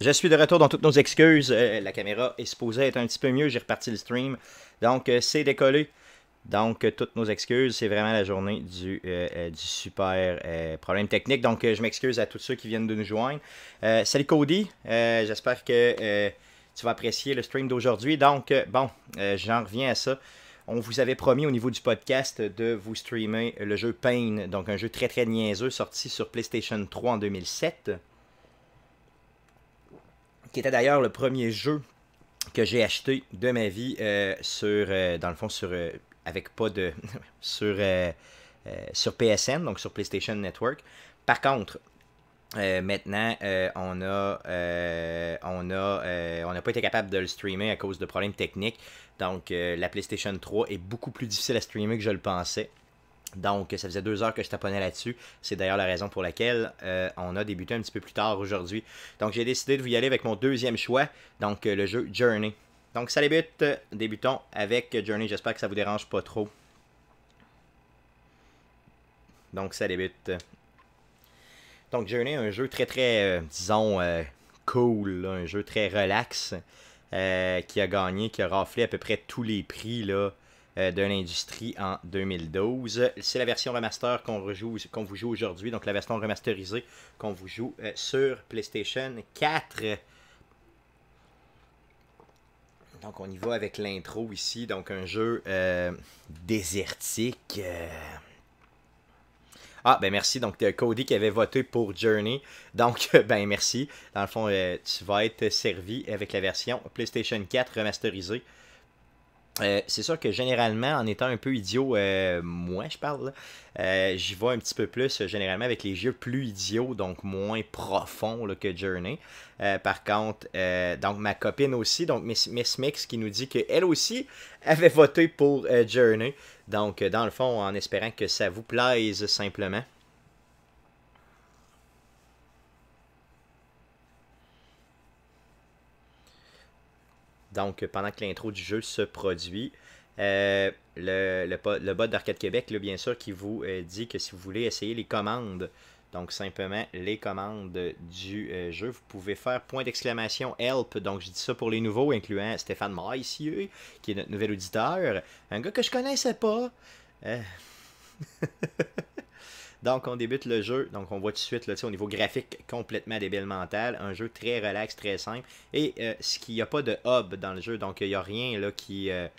Je suis de retour dans toutes nos excuses. Euh, la caméra est supposée être un petit peu mieux. J'ai reparti le stream. Donc, euh, c'est décollé. Donc, euh, toutes nos excuses. C'est vraiment la journée du, du super problème technique. Donc, je m'excuse à tous ceux qui viennent de nous joindre. salut Cody. J'espère que tu vas apprécier le stream d'aujourd'hui. Donc, bon, j'en reviens à ça on vous avait promis au niveau du podcast de vous streamer le jeu Pain, donc un jeu très très niaiseux sorti sur PlayStation 3 en 2007, qui était d'ailleurs le premier jeu que j'ai acheté de ma vie euh, sur, euh, dans le fond, sur, euh, avec pas de, sur, sur PSN, donc sur PlayStation Network. Par contre, euh, maintenant, euh, on a, euh, on a, on n'a pas été capable de le streamer à cause de problèmes techniques. Donc, la PlayStation 3 est beaucoup plus difficile à streamer que je le pensais. Donc, ça faisait deux heures que je taponnais là-dessus. C'est d'ailleurs la raison pour laquelle on a débuté un petit peu plus tard aujourd'hui. Donc, j'ai décidé de vous y aller avec mon deuxième choix, donc le jeu Journey. Donc, ça débute. Débutons avec Journey. J'espère que ça vous dérange pas trop. Donc, ça débute. Donc Journey, un jeu très très, euh, disons, euh, cool, un jeu très relax, euh, qui a gagné, qui a raflé à peu près tous les prix là, de l'industrie en 2012. C'est la version remaster qu'on qu'on vous joue aujourd'hui, donc la version remasterisée qu'on vous joue sur PlayStation 4. Donc on y va avec l'intro ici, donc un jeu désertique. Ah, ben merci. Donc, euh, Cody qui avait voté pour Journey. Donc, ben merci. Dans le fond, euh, tu vas être servi avec la version PlayStation 4 remasterisée. Euh, c'est sûr que généralement, en étant un peu idiot, moi je parle, j'y vois un petit peu plus généralement avec les jeux plus idiots, donc moins profonds que Journey. par contre, donc ma copine aussi, donc Miss, Miss, Mix qui nous dit qu'elle aussi avait voté pour Journey. Donc, dans le fond, en espérant que ça vous plaise simplement. Donc, pendant que l'intro du jeu se produit, euh, le, le, bot d'Arcade Québec, le bien sûr, qui vous euh, dit que si vous voulez essayer les commandes donc simplement les commandes du euh, jeu. Vous pouvez faire point d'exclamation help. Donc je dis ça pour les nouveaux, incluant Stéphane ici, qui est notre nouvel auditeur. Un gars que je connaissais pas. Euh. Donc, on débute le jeu. Donc, on voit tout de suite, là, au niveau graphique, complètement débile mental. Un jeu très relax, très simple. Et euh, ce qu'il n'y a pas de hub dans le jeu. Donc, il n'y a rien là, qui. le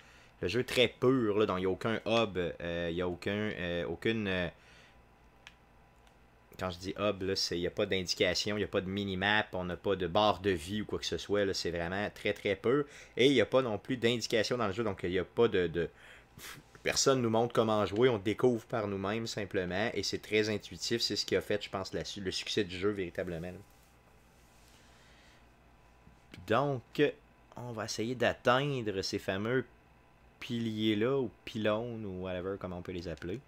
jeu est très pur. Là, donc, il n'y a aucun hub. Il n'y a aucun, aucune quand je dis hub, il n'y a pas d'indication, il n'y a pas de minimap, on n'a pas de barre de vie ou quoi que ce soit. C'est vraiment très très peu. Et il n'y a pas non plus d'indication dans le jeu, donc il n'y a pas de, de personne nous montre comment jouer, on découvre par nous-mêmes simplement, et c'est très intuitif, c'est ce qui a fait, je pense, le succès du jeu véritablement. Donc, on va essayer d'atteindre ces fameux piliers-là, ou pylônes, ou whatever, comment on peut les appeler.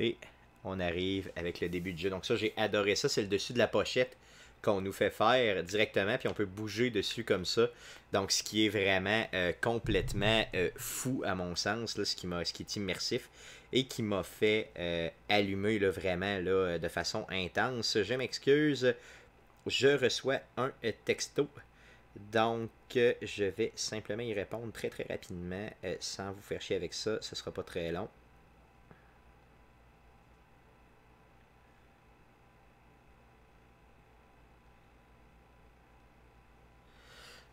Et on arrive avec le début de jeu. Donc ça, j'ai adoré ça. C'est le dessus de la pochette qu'on nous fait faire directement, puis on peut bouger dessus comme ça. Donc, ce qui est vraiment euh, complètement euh, fou à mon sens, ce, qui m'a, qui est immersif et qui m'a fait euh, allumer vraiment là, de façon intense. Je m'excuse, je reçois un texto. Donc, je vais simplement y répondre très très rapidement sans vous faire chier avec ça. Ce sera pas très long.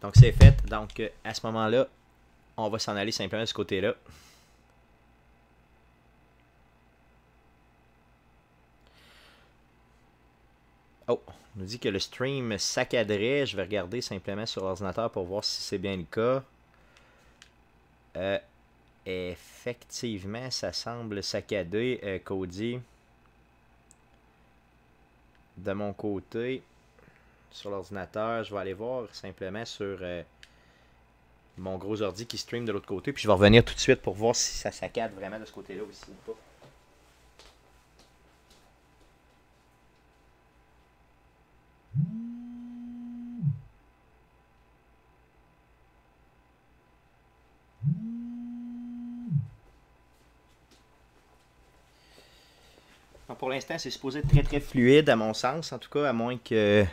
Donc c'est fait. Donc euh, à ce moment-là, on va s'en aller simplement de ce côté-là. Oh, on nous dit que le stream s'accadrait. Je vais regarder simplement sur l'ordinateur pour voir si c'est bien le cas. Euh, effectivement, ça semble saccader, euh, Cody. De mon côté sur l'ordinateur, je vais aller voir simplement sur euh, mon gros ordi qui stream de l'autre côté, puis je vais revenir tout de suite pour voir si ça saccade vraiment de ce côté-là aussi ou pas. pour l'instant, c'est supposé être très très fluide à mon sens, en tout cas, à moins que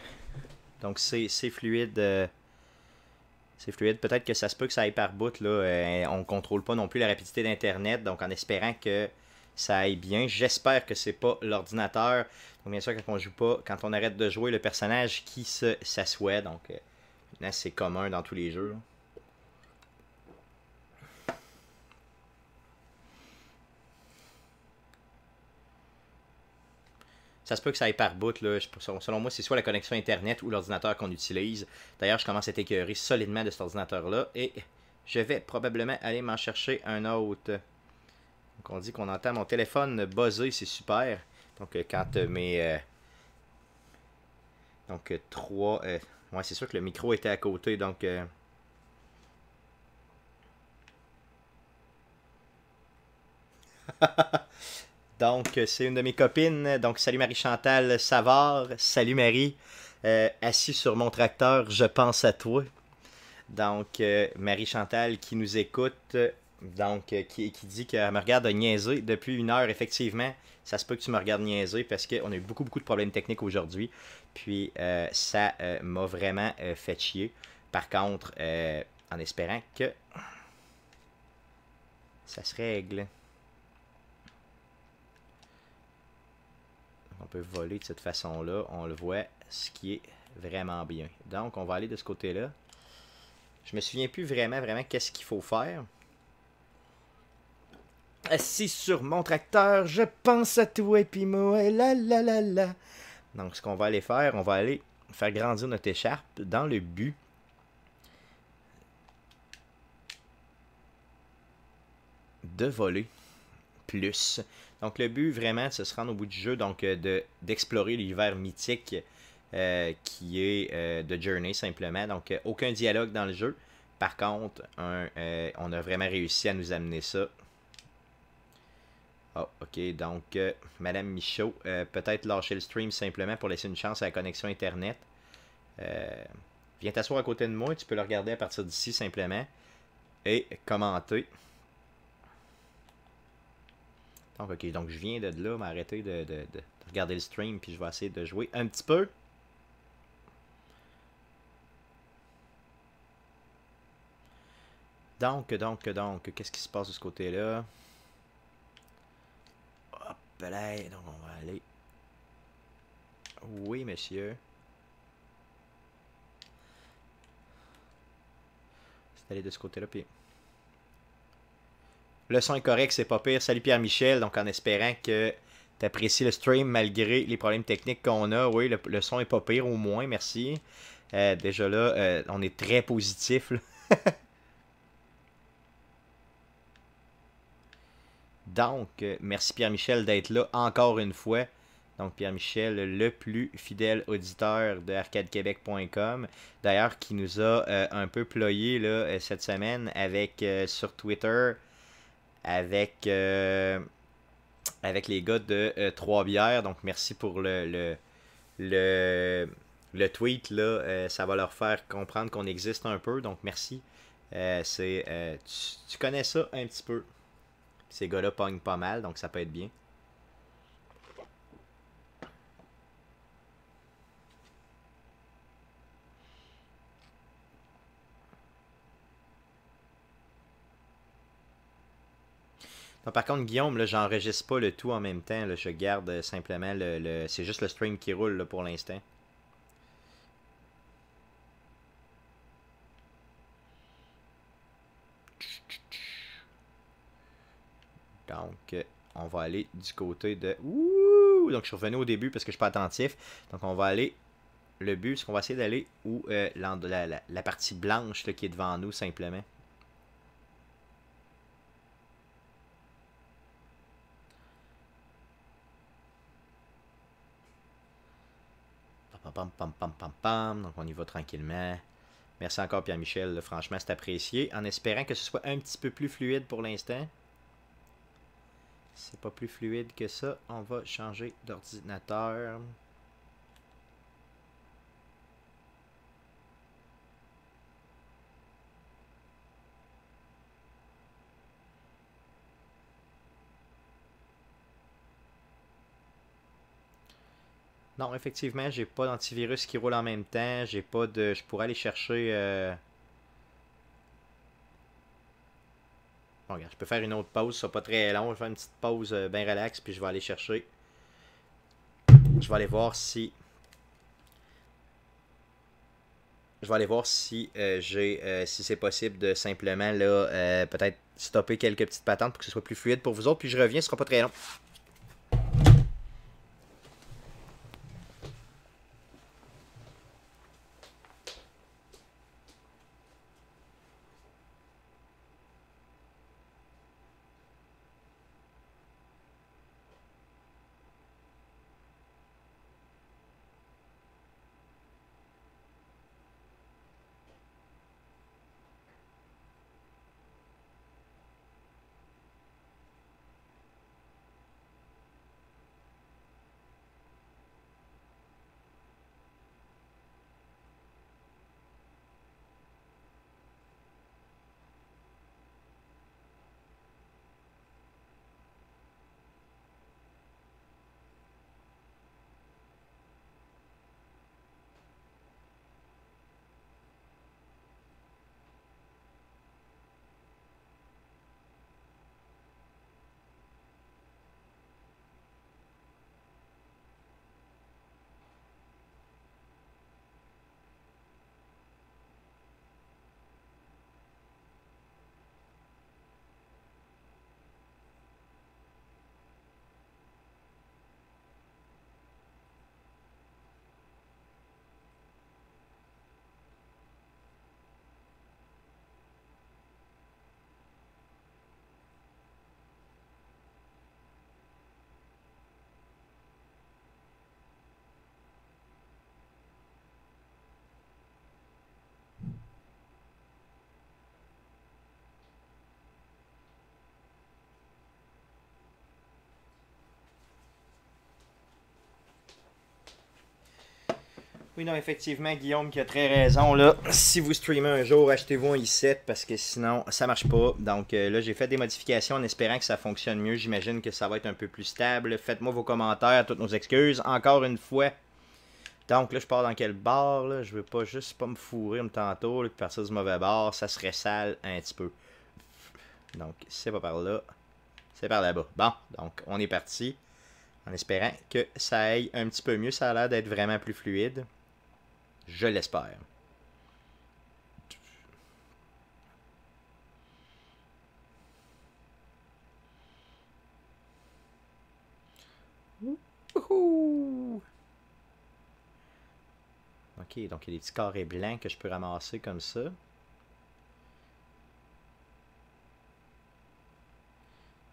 donc c'est fluide. Euh, c'est fluide. Peut-être que ça se peut que ça aille par bout. Là. Euh, on ne contrôle pas non plus la rapidité d'Internet. Donc en espérant que ça aille bien. J'espère que c'est pas l'ordinateur. Donc bien sûr, quand on joue pas, quand on arrête de jouer, le personnage qui s'assoit. Donc euh, Là, c'est commun dans tous les jeux. Ça se peut que ça aille par bout. Là. Selon moi, c'est soit la connexion Internet ou l'ordinateur qu'on utilise. D'ailleurs, je commence à être écœuré solidement de cet ordinateur-là. Et je vais probablement aller m'en chercher un autre. Donc, on dit qu'on entend mon téléphone buzzer. C'est super. Donc, euh, quand euh, mes... Euh, donc, trois... Moi, ouais, c'est sûr que le micro était à côté. Donc... Donc, euh, c'est une de mes copines. Donc, salut Marie-Chantal Savard. Salut Marie. Euh, assis sur mon tracteur, je pense à toi. Donc, euh, Marie-Chantal qui nous écoute, donc qui, qui, dit qu'elle me regarde niaiser depuis une heure, effectivement. Ça se peut que tu me regardes niaiser parce qu'on a eu beaucoup, beaucoup de problèmes techniques aujourd'hui. Puis, ça m'a vraiment fait chier. Par contre, en espérant que ça se règle. peut voler de cette façon-là. On le voit, ce qui est vraiment bien. Donc, on va aller de ce côté-là. Je me souviens plus vraiment, vraiment qu'est-ce qu'il faut faire. Assis sur mon tracteur, je pense à toi et puis moi, et la la la la. Donc, ce qu'on va aller faire, on va aller faire grandir notre écharpe dans le but de voler plus. Donc le but vraiment, ce sera se rendre au bout du jeu, donc euh, de, d'explorer l'univers mythique euh, qui est de euh, Journey simplement. Donc aucun dialogue dans le jeu. Par contre, on a vraiment réussi à nous amener ça. Oh, ok, donc Madame Michaud, peut-être lâcher le stream simplement pour laisser une chance à la connexion Internet. viens t'asseoir à côté de moi, tu peux le regarder à partir d'ici simplement et commenter. Donc, ah, ok, donc je viens de là, m'arrêter de, regarder le stream, puis je vais essayer de jouer un petit peu. Donc, donc, donc, qu'est-ce qui se passe de ce côté-là? Hop là, donc on va aller. Oui, monsieur. C'est aller de ce côté-là, puis. Le son est correct, c'est pas pire. Salut Pierre-Michel, donc en espérant que tu apprécies le stream malgré les problèmes techniques qu'on a. Oui, le, son est pas pire au moins, merci. Euh, déjà là, euh, on est très positif. donc, euh, merci Pierre-Michel d'être là encore une fois. Donc Pierre-Michel, le plus fidèle auditeur de arcadequebec.com, d'ailleurs qui nous a un peu ployé cette semaine avec sur Twitter avec, euh, avec les gars de euh, Trois-Bières. Donc, merci pour le, le, le, tweet. Là. Euh, ça va leur faire comprendre qu'on existe un peu. Donc, merci. c'est, tu, tu, connais ça un petit peu. Ces gars-là pognent pas mal, donc ça peut être bien. par contre, Guillaume, là, j'enregistre pas le tout en même temps. Là, je garde euh, simplement le. C'est juste le stream qui roule pour l'instant. Donc, euh, on va aller du côté de. Ouh! Donc, je suis revenu au début parce que je suis pas attentif. Donc, on va aller. Le but, c'est qu'on va essayer d'aller où euh, la, la, partie blanche là, qui est devant nous, simplement. pam, pam, pam, pam, pam. Donc, on y va tranquillement. Merci encore, Pierre-Michel. Franchement, c'est apprécié. En espérant que ce soit un petit peu plus fluide pour l'instant. C'est pas plus fluide que ça. On va changer d'ordinateur. Non, effectivement, j'ai pas d'antivirus qui roule en même temps. J'ai pas de. Je pourrais aller chercher. Euh, bon, je peux faire une autre pause, ça sera pas très long. Je vais faire une petite pause euh, bien relax, puis je vais aller chercher. Je vais aller voir si. Je vais aller voir si euh, j'ai si c'est possible de simplement là peut-être stopper quelques petites patentes pour que ce soit plus fluide pour vous autres. Puis je reviens, ce sera pas très long. Oui, non, effectivement, Guillaume qui a très raison. Là. Si vous streamez un jour, achetez-vous un i7 parce que sinon, ça marche pas. Donc euh, là, j'ai fait des modifications en espérant que ça fonctionne mieux. J'imagine que ça va être un peu plus stable. Faites-moi vos commentaires, toutes nos excuses. Encore une fois. Donc là, je pars dans quel bar là? Je veux pas juste pas me fourrer un tantôt là, puis partir du mauvais bar. Ça serait sale un petit peu. Donc, c'est pas par là. C'est par là-bas. Bon, donc on est parti. En espérant que ça aille un petit peu mieux. Ça a l'air d'être vraiment plus fluide. Je l'espère. Ok, donc il y a des petits carrés blancs que je peux ramasser comme ça.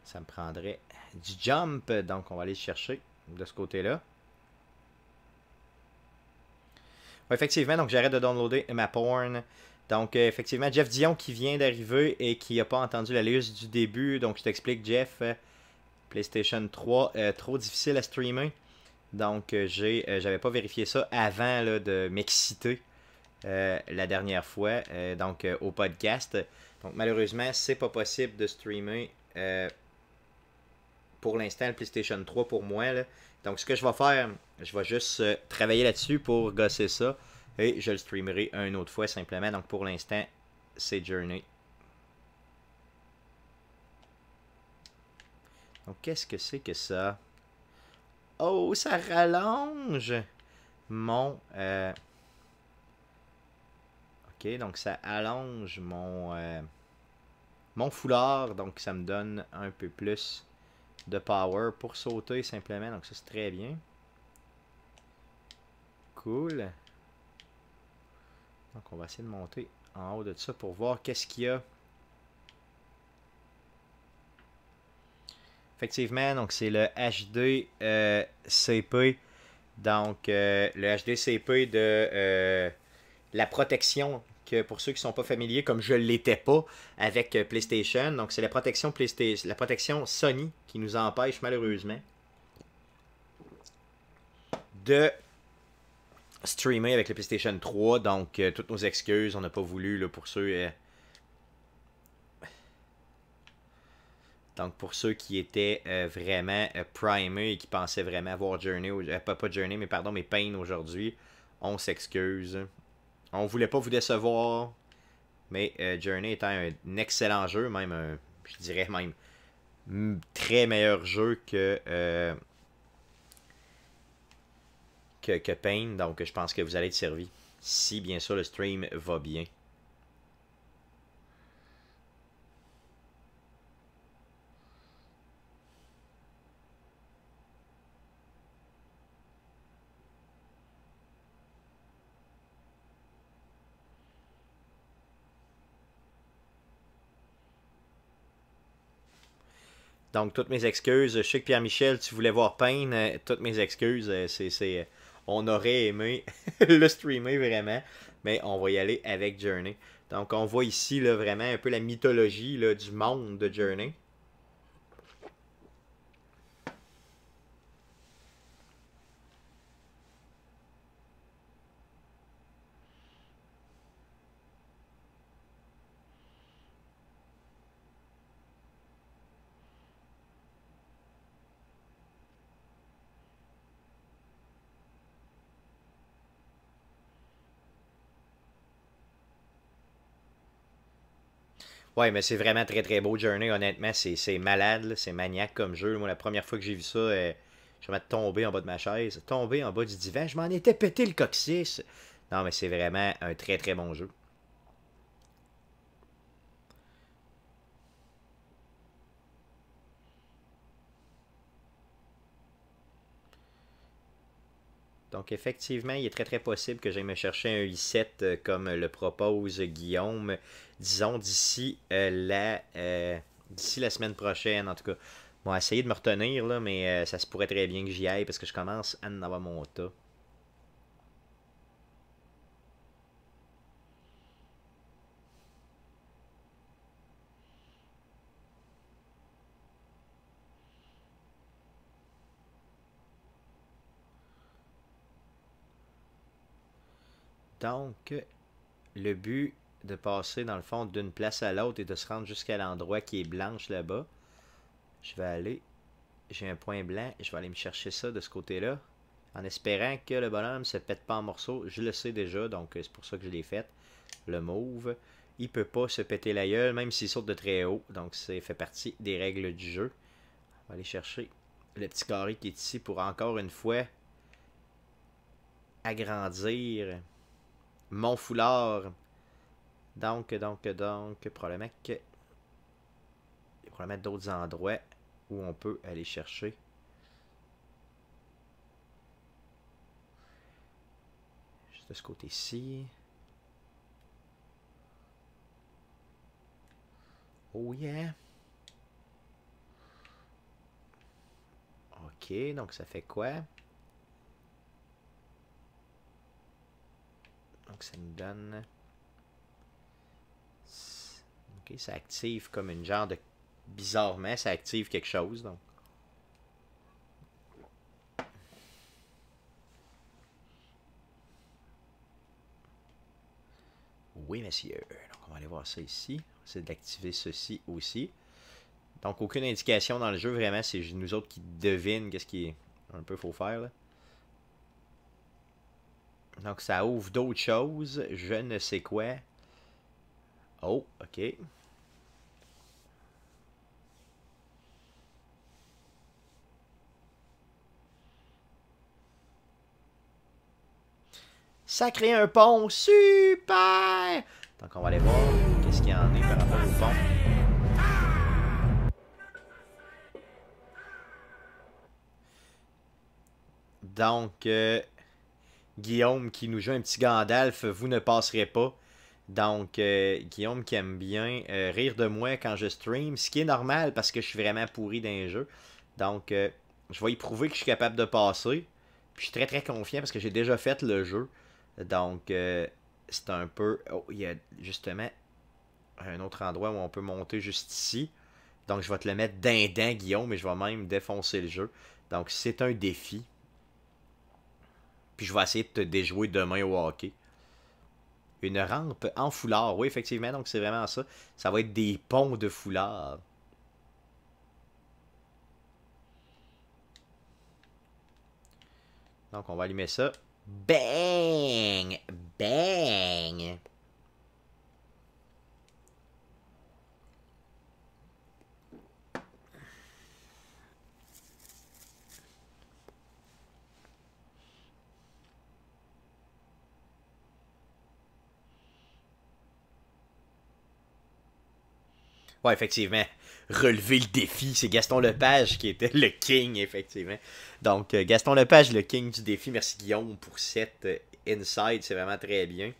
Ça me prendrait du jump, donc on va aller chercher de ce côté-là. effectivement, donc j'arrête de downloader ma porn. Donc, euh, effectivement, Jeff Dion qui vient d'arriver et qui n'a pas entendu la liste du début. Donc, je t'explique, Jeff, euh, PlayStation 3, euh, trop difficile à streamer. Donc, j'ai, j'avais pas vérifié ça avant là, de m'exciter la dernière fois, donc au podcast. Donc, malheureusement, c'est pas possible de streamer pour l'instant le PlayStation 3 pour moi. Donc, ce que je vais faire, je vais juste euh, travailler là-dessus pour gosser ça. Et je le streamerai une autre fois simplement. Donc, pour l'instant, c'est Journey. Donc, qu'est-ce que c'est que ça? Oh, ça rallonge mon... Euh, OK, donc ça allonge mon... Euh, mon foulard, donc ça me donne un peu plus de power pour sauter simplement. Donc ça, c'est très bien. Cool. Donc on va essayer de monter en haut de ça pour voir qu'est-ce qu'il y a. Effectivement, donc c'est le HD euh, CP. Donc euh, le le HDCP de euh, la protection pour ceux qui ne sont pas familiers, comme je ne l'étais pas avec euh, PlayStation, donc c'est la protection PlayStation, la protection Sony qui nous empêche malheureusement de streamer avec le PlayStation 3. Donc, euh, toutes nos excuses, on n'a pas voulu pour ceux. Euh, donc, pour ceux qui étaient vraiment primés et qui pensaient vraiment avoir Journey, pas, pas Journey, mais pardon, mais Pain aujourd'hui, on s'excuse. On voulait pas vous décevoir. Mais euh, Journey était un excellent jeu, même un, je dirais même très meilleur jeu que, euh, que, que Pain. Donc je pense que vous allez être servi. Si bien sûr le stream va bien. Donc, toutes mes excuses. Je sais que Pierre-Michel, tu voulais voir Pain. Euh, toutes mes excuses. Euh, c'est, euh, On aurait aimé le streamer vraiment, mais on va y aller avec Journey. Donc, on voit ici là, vraiment un peu la mythologie du monde de Journey. Ouais, mais c'est vraiment très très beau, Journey, honnêtement. C'est malade, c'est maniaque comme jeu. Moi, la première fois que j'ai vu ça, euh, je tombé en bas de ma chaise, tombé en bas du divan. Je m'en étais pété le coccyx. Non, mais c'est vraiment un très très bon jeu. Donc effectivement, il est très très possible que j'aille me chercher un i7 euh, comme le propose Guillaume, disons d'ici euh, la euh, d'ici la semaine prochaine en tout cas. Bon, essayer de me retenir là, mais ça se pourrait très bien que j'y aille parce que je commence à en avoir mon tas. donc le but de passer dans le fond d'une place à l'autre et de se rendre jusqu'à l'endroit qui est blanche là-bas. Je vais aller. J'ai un point blanc. Je vais aller me chercher ça de ce côté-là. En espérant que le bonhomme ne se pète pas en morceaux. Je le sais déjà, donc euh, c'est pour ça que je l'ai fait. Le mauve. Il peut pas se péter la gueule, même s'il saute de très haut. Donc c'est fait partie des règles du jeu. On va aller chercher le petit carré qui est ici pour encore une fois agrandir mon foulard. Donc, donc, donc, problème que... Il y a d'autres endroits où on peut aller chercher. Juste de ce côté-ci. Oh yeah! Ok, donc ça fait quoi? Donc ça nous donne... OK. ça active comme une genre de... Bizarrement, ça active quelque chose. Donc. Oui, monsieur. Donc on va aller voir ça ici. On va essayer d'activer ceci aussi. Donc aucune indication dans le jeu, vraiment. C'est nous autres qui devinent qu'est-ce qu'il Un peu faut faire là. Donc, ça ouvre d'autres choses. Je ne sais quoi. Oh, OK. Ça crée un pont. Super! Donc, on va aller voir qu'est-ce qu'il y en a par le pont. Donc, euh, Guillaume qui nous joue un petit Gandalf, vous ne passerez pas. Donc, euh, Guillaume qui aime bien euh, rire de moi quand je stream, ce qui est normal parce que je suis vraiment pourri d'un jeu. Donc, euh, je vais y prouver que je suis capable de passer. Puis, je suis très très confiant parce que j'ai déjà fait le jeu. Donc, c'est un peu. Oh, il y a justement un autre endroit où on peut monter juste ici. Donc, je vais te le mettre dindin, Guillaume, et je vais même défoncer le jeu. Donc, c'est un défi. Puis je vais essayer de te déjouer demain au hockey. Une rampe en foulard. Oui, effectivement, donc c'est vraiment ça. Ça va être des ponts de foulard. Donc on va allumer ça. Bang! Bang! effectivement. Relever le défi. C'est Gaston Lepage qui était le king, effectivement. Donc, euh, Gaston Lepage, le king du défi. Merci Guillaume pour cette euh, inside. C'est vraiment très bien.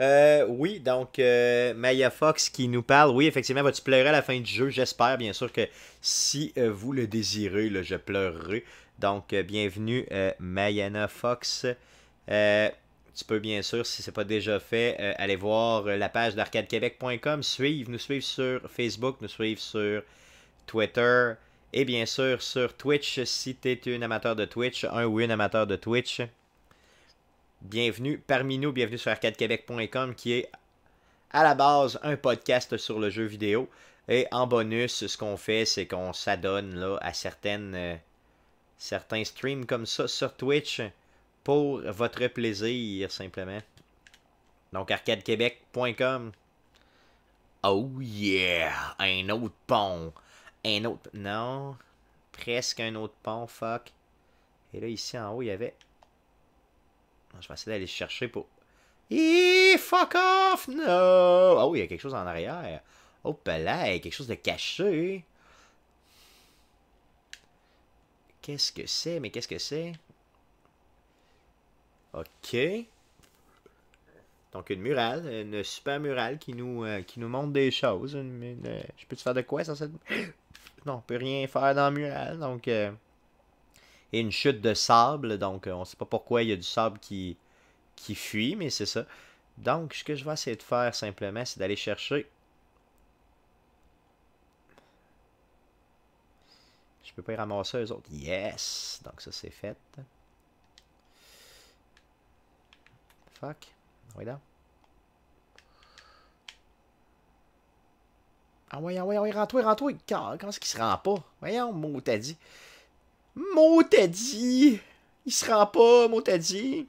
Euh, oui, donc Maya Fox qui nous parle. Oui, effectivement, vas tu pleurer à la fin du jeu J'espère, bien sûr, que si vous le désirez, je pleurerai. Donc, bienvenue, Mayana Fox tu peux bien sûr, si ce n'est pas déjà fait, euh, aller voir euh, la page d'arcadequebec.com, suivre, nous suivre sur Facebook, nous suivre sur Twitter et bien sûr sur Twitch si tu es un amateur de Twitch, un ou une amateur de Twitch. Bienvenue parmi nous, bienvenue sur arcadequebec.com qui est à la base un podcast sur le jeu vidéo. Et en bonus, ce qu'on fait, c'est qu'on s'adonne à certaines, euh, certains streams comme ça sur Twitch pour votre plaisir, simplement. Donc, arcadequebec.com. Oh yeah! Un autre pont! Un autre... Non. Presque un autre pont, fuck. Et là, ici, en haut, il y avait... Je vais essayer d'aller chercher pour... Eeeh, fuck off! No! Oh, il y a quelque chose en arrière. Oh, là, il y a quelque chose de caché. Qu'est-ce que c'est? Mais qu'est-ce que c'est? OK. Donc une murale, une super murale qui nous, euh, qui nous montre des choses. je peux te faire de quoi sans cette... non, on peut rien faire dans la murale. Donc, euh, Et une chute de sable. Donc euh, on ne sait pas pourquoi il y a du sable qui, qui fuit, mais c'est ça. Donc ce que je vais essayer de faire simplement, c'est d'aller chercher... Je peux pas y ramasser eux autres. Yes! Donc ça c'est fait. fuck? Regarde. Ah ouais, ah ouais, rentre, ah ouais, rends-toi, rends-toi. Comment est-ce qu'il se rend pas? Voyons, Motadi. dit! Il se rend pas, dit.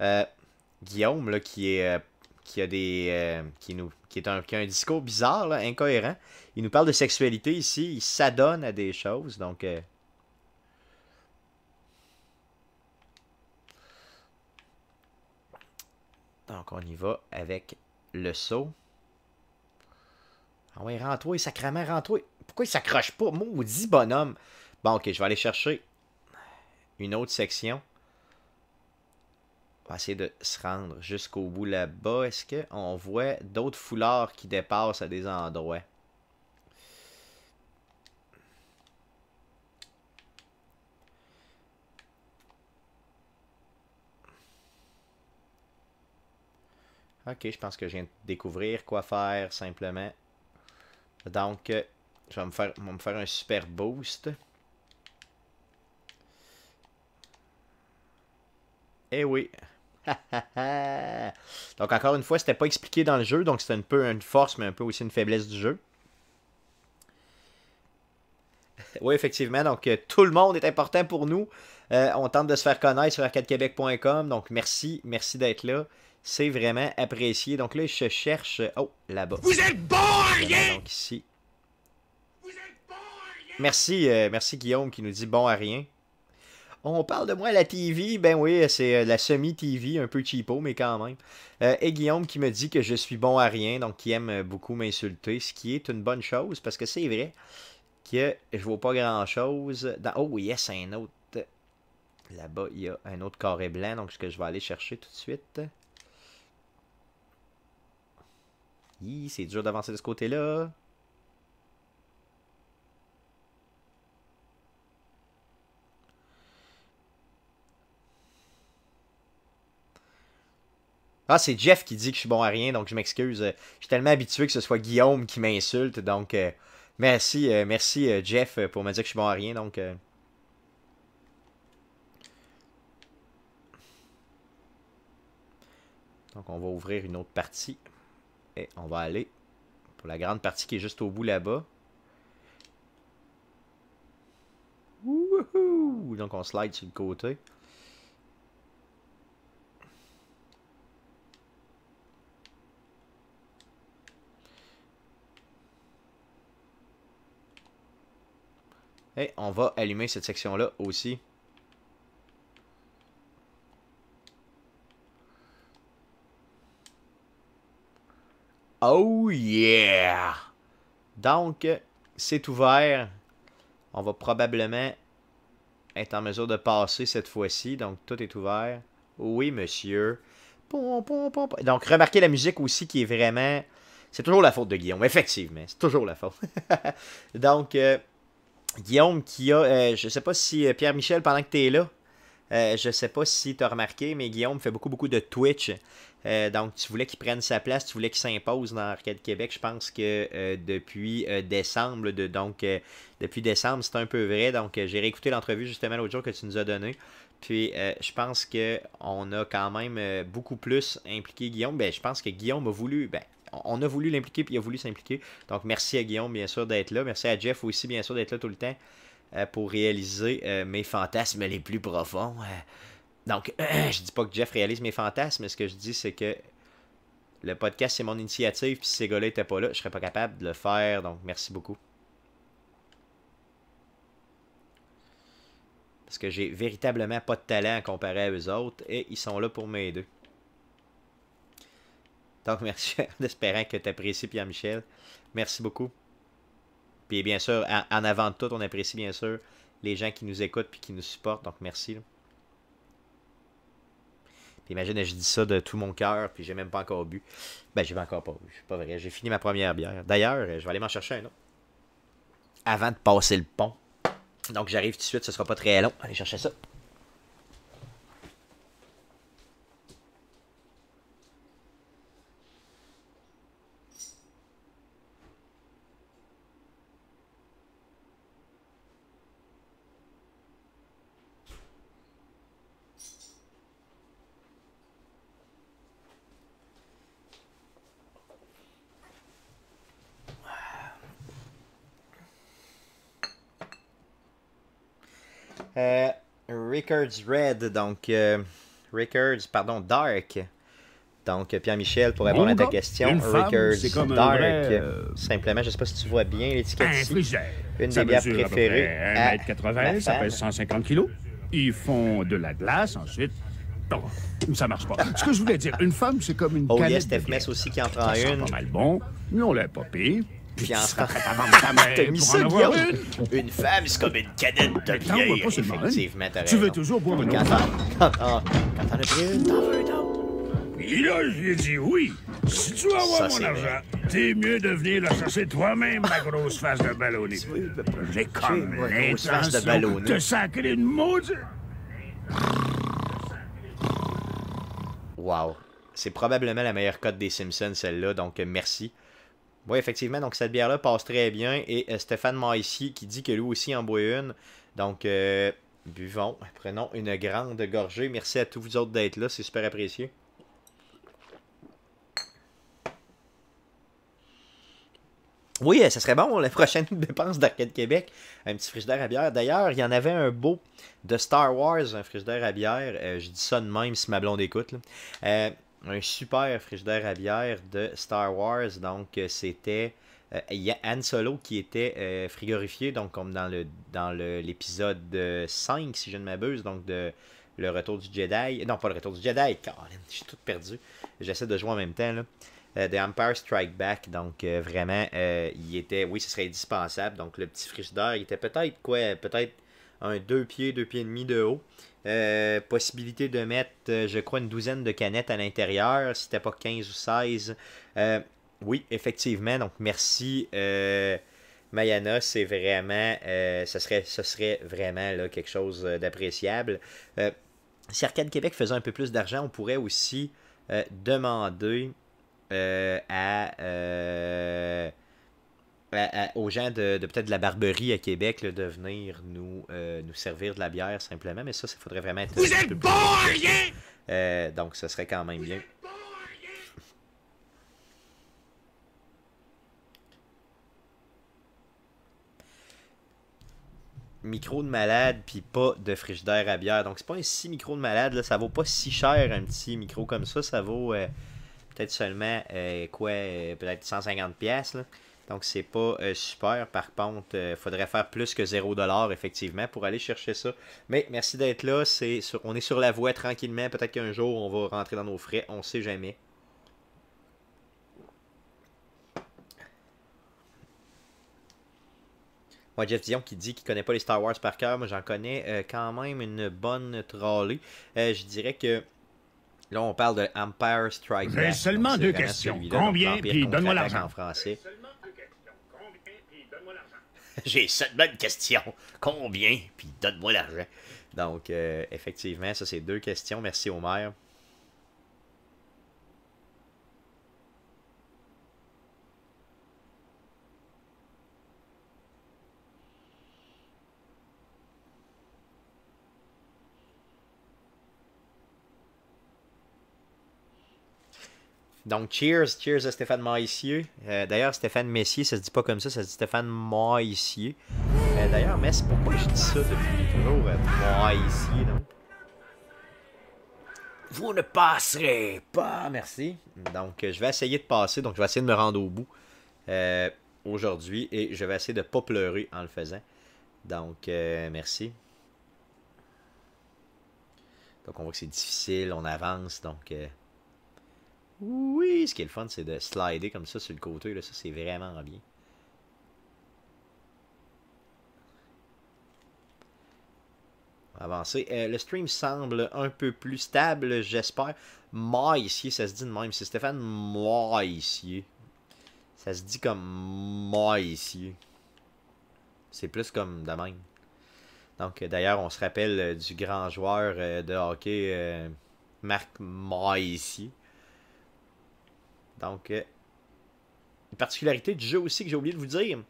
Euh, Guillaume, là, qui est... Euh, qui a des... Euh, qui, nous, qui, est un, qui a un discours bizarre, là, incohérent. Il nous parle de sexualité ici. Il s'adonne à des choses, donc... Euh, Donc, on y va avec le saut. Ah ouais, rentre-toi, sacrément, rentre-toi. Pourquoi il s'accroche pas? Maudit bonhomme. Bon, ok, je vais aller chercher une autre section. On va essayer de se rendre jusqu'au bout là-bas. Est-ce qu'on voit d'autres foulards qui dépassent à des endroits? Ok, je pense que je viens de découvrir quoi faire simplement. Donc, euh, je vais me faire, un super boost. Eh oui. donc encore une fois, c'était pas expliqué dans le jeu, donc c'était un peu une force, mais un peu aussi une faiblesse du jeu. oui, effectivement, donc euh, tout le monde est important pour nous. Euh, on tente de se faire connaître sur arcadequebec.com, donc merci, merci d'être là. C'est vraiment apprécié. Donc là, je cherche... Euh, oh, là-bas. Vous êtes bon à rien! Donc ici. Merci, euh, merci Guillaume qui nous dit bon à rien. On parle de moi à la TV. Ben oui, c'est euh, la semi-TV, un peu cheapo, mais quand même. et Guillaume qui me dit que je suis bon à rien, donc qui aime beaucoup m'insulter, ce qui est une bonne chose, parce que c'est vrai que je vois pas grand-chose. oh Oh yes, un autre. Là-bas, il y a un autre carré blanc, donc ce que je vais aller chercher tout de suite. c'est dur d'avancer de ce côté-là. Ah, c'est Jeff qui dit que je suis bon à rien, donc je m'excuse. Euh, je suis tellement habitué que ce soit Guillaume qui m'insulte, donc euh, merci, euh, merci Jeff pour me dire que je suis bon à rien, donc... Donc on va ouvrir une autre partie. Et eh, on va aller pour la grande partie qui est juste au bout là-bas. Donc on slide sur le côté. Et eh, on va allumer cette section-là aussi. Oh yeah! Donc, c'est ouvert. On va probablement être en mesure de passer cette fois-ci. Donc, tout est ouvert. Oui, monsieur. Donc, remarquez la musique aussi qui est vraiment... C'est toujours la faute de Guillaume, effectivement. C'est toujours la faute. Donc, euh, Guillaume qui a... Je euh, je sais pas si euh, Pierre-Michel, pendant que tu es là, je euh, je sais pas si tu as remarqué, mais Guillaume fait beaucoup, beaucoup de Twitch. Euh, donc, tu voulais qu'il prenne sa place, tu voulais qu'il s'impose dans Arcade Québec. Je pense que euh, depuis décembre, donc depuis décembre, c'est un peu vrai. Donc, j'ai réécouté l'entrevue justement l'autre jour que tu nous as donné. Puis, je pense qu'on a quand même beaucoup plus impliqué Guillaume. Ben, je pense que Guillaume a voulu. Ben, on a voulu l'impliquer, puis il a voulu s'impliquer. Donc, merci à Guillaume, bien sûr, d'être là. Merci à Jeff aussi, bien sûr, d'être là tout le temps. Euh, pour réaliser euh, mes fantasmes les plus profonds. Euh. Donc, je dis pas que Jeff réalise mes fantasmes, ce que je dis, c'est que le podcast, c'est mon initiative, puis si ces gars-là n'étaient pas là, je serais pas capable de le faire, donc merci beaucoup. Parce que j'ai véritablement pas de talent comparé à eux autres, et ils sont là pour m'aider. Donc, merci, en espérant que tu apprécies Pierre-Michel. Merci beaucoup. Et bien sûr, en, avant de tout, on apprécie bien sûr les gens qui nous écoutent puis qui nous supportent. Donc merci. Puis imagine, je dis ça de tout mon cœur, puis j'ai même pas encore bu. Ben, j'ai encore pas bu. Pas vrai. J'ai fini ma première bière. D'ailleurs, je vais aller m'en chercher un autre. Avant de passer le pont. Donc j'arrive tout de suite, ce ne sera pas très long. Allez chercher ça. Euh, Red, donc. Euh, pardon, Dark. Donc, Pierre-Michel, pour répondre à ta question, Rickard's Dark. Euh, Simplement, je ne sais pas si tu vois bien l'étiquette ici. Une des bières préférées. À, 1m80, ça pèse 150 kg. Ils font de la glace ensuite. Bon, ça marche pas. Ce que je voulais dire, une femme, c'est comme une oh, canette a Steph aussi qui en prend ça une. pas mal bon, mais on l'a pas payé. Puis en T'as mis ça, Guillaume? Une femme, c'est comme une canette de bière. Effectivement, t'as Tu veux toujours boire une canette? Quand t'en as pris une, t'en veux une autre. Et là, dit oui. Si tu veux avoir ça, mon argent, t'es mieux de venir la chercher toi-même, ma grosse face de ballonné. J'ai comme l'intention de te sacrer une maudite... Wow. C'est probablement la meilleure cote des Simpsons, celle-là, donc euh, merci. Oui, effectivement, donc cette bière-là passe très bien. Et euh, Stéphane Stéphane ici, qui dit que lui aussi en boit une. Donc, euh, buvons, prenons une grande gorgée. Merci à tous vous autres d'être là, c'est super apprécié. Oui, euh, ça serait bon, la prochaine dépense d'Arcade Québec, un petit frigidaire à bière. D'ailleurs, il y en avait un beau de Star Wars, un frigidaire à bière. je dis ça de même si ma blonde écoute. Là un super frigidaire à bière de Star Wars. Donc, euh, c'était euh, il y a Han Solo qui était euh, frigorifié, donc comme dans le dans l'épisode 5, si je ne m'abuse, donc de Le Retour du Jedi. Non, pas Le Retour du Jedi, car je tout perdu. J'essaie de jouer en même temps, là. Empire Strike Back, donc vraiment, il était, oui, ce serait indispensable. Donc, le petit frigidaire, il était peut-être quoi, peut-être un 2 pieds, 2 pieds et demi de haut. Euh, possibilité de mettre, euh, je crois, une douzaine de canettes à l'intérieur, si c'était pas 15 ou 16. Euh, oui, effectivement. Donc, merci Mayana. C'est vraiment, ce, serait, ce serait vraiment quelque chose d'appréciable. si Arcade Québec faisait un peu plus d'argent, on pourrait aussi demander à ben, aux gens de, peut-être de la Barberie à Québec de venir nous, euh, nous servir de la bière simplement, mais ça, ça faudrait vraiment être. Vous êtes euh, donc, ce serait quand même bien. Micro de malade, puis pas de frigidaire à bière. Donc, c'est pas un si micro de malade, là, ça vaut pas si cher un petit micro comme ça. Ça vaut euh, peut-être seulement, quoi, peut-être 150$. Là. Donc, c'est pas euh, super. Par contre, euh, faudrait faire plus que 0$, effectivement, pour aller chercher ça. Mais merci d'être là. C'est on est sur la voie tranquillement. Peut-être qu'un jour, on va rentrer dans nos frais. On sait jamais. Moi, Jeff Dion qui dit qu'il connaît pas les Star Wars par cœur. Moi, j'en connais euh, quand même une bonne trolley. je dirais que... Là, on parle de Empire Strike Mais seulement deux questions. Combien? Puis donne-moi l'argent. En français. j'ai sept bonnes question. Combien? Puis donne-moi l'argent. Donc, euh, effectivement, ça, c'est deux questions. Merci, Omer. Donc, cheers, cheers à Stéphane Maïssier. Euh, d'ailleurs, Stéphane Messier, ça se dit pas comme ça, ça se dit Stéphane Maïssier. Euh, d'ailleurs, mais c'est pourquoi je dis ça depuis toujours? Euh, Maïssier, non? Vous ne passerez pas, merci. Donc, je vais essayer de passer, donc je vais essayer de me rendre au bout aujourd'hui et je vais essayer de pas pleurer en le faisant. Donc, merci. Donc, on voit que c'est difficile, on avance, donc... Oui, ce qui est le fun, c'est de slider comme ça sur le côté. Là. Ça, c'est vraiment bien. Avancer. Euh, le stream semble un peu plus stable, j'espère. Moi ici, ça se dit de même. C'est Stéphane Moi ici. Ça se dit comme Moi ici. C'est plus comme de même. Donc, d'ailleurs, on se rappelle du grand joueur euh, de hockey, euh, Marc Moi donc, euh, une particularité du jeu aussi que j'ai oublié de vous dire,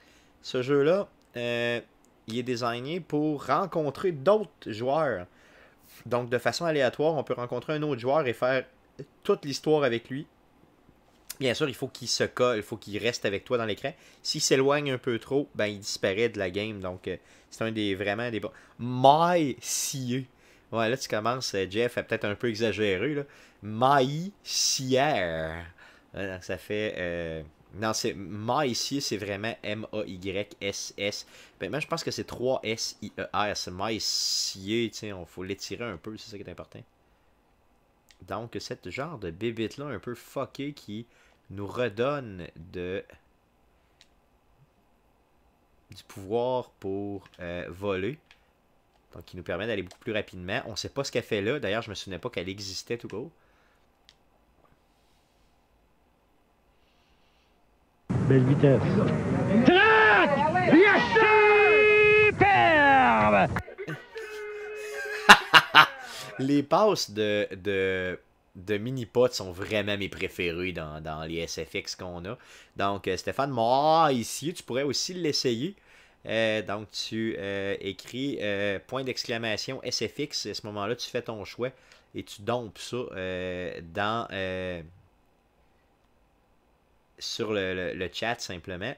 ce jeu-là, euh, il est désigné pour rencontrer d'autres joueurs. Donc, de façon aléatoire, on peut rencontrer un autre joueur et faire toute l'histoire avec lui. Bien sûr, il faut qu'il se colle, il faut qu'il reste avec toi dans l'écran. S'il s'éloigne un peu trop, ben il disparaît de la game. Donc, euh, c'est un des vraiment des. My Sier. Ouais, là, tu commences, Jeff, à peut-être un peu exagéré Là. My euh, donc, ça fait. Euh, non, c'est Ma ici, c'est vraiment M-A-Y-S-S. Ben, moi, je pense que c'est 3-S-I-E-R. C'est Ma ici, e, tiens, on faut l'étirer un peu, c'est ça qui est important. Donc, cette genre de bébite-là un peu fuckée qui nous redonne de du pouvoir pour euh, voler. Donc, qui nous permet d'aller beaucoup plus rapidement. On sait pas ce qu'elle fait là. D'ailleurs, je me souvenais pas qu'elle existait tout court. Belle vitesse. superbe! les passes de, de, mini pot sont vraiment mes préférés dans, les SFX qu'on a. Donc, euh, Stéphane moi ici, tu pourrais aussi l'essayer. Euh, donc, tu euh, écris point d'exclamation SFX. À ce moment-là, tu fais ton choix et tu dompes ça dans sur le, chat simplement.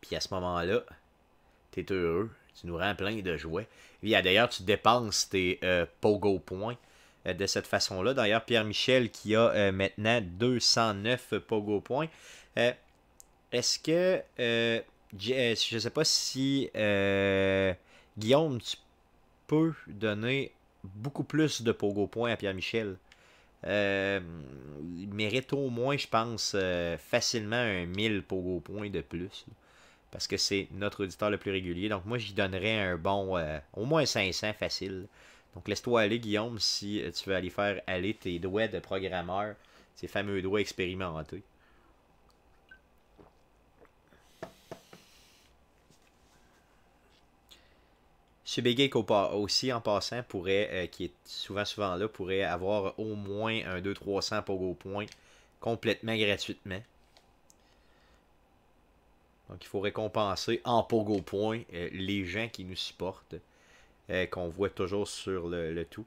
Puis à ce moment-là, tu es heureux. Tu nous rends plein de jouets. D'ailleurs, tu dépenses tes euh, pogo points euh, de cette façon-là. D'ailleurs, Pierre-Michel qui a euh, maintenant 209 pogo points. Est-ce que. je ne sais pas si. Guillaume, tu peux donner beaucoup plus de pogo points à Pierre-Michel. Euh, il mérite au moins, je pense, euh, facilement un 1000 Pogo Points de plus. parce que c'est notre auditeur le plus régulier. Donc, moi, j'y donnerais un bon, euh, au moins 500 facile. Donc, laisse-toi aller, Guillaume, si tu veux aller faire aller tes doigts de programmeur, ces fameux doigts expérimentés. pas aussi, en passant, pourrait, euh, qui est souvent, souvent là, pourrait avoir au moins un 2-300 pogo points complètement gratuitement. Donc, il faut récompenser en pogo points euh, les gens qui nous supportent, euh, qu'on voit toujours sur le, tout.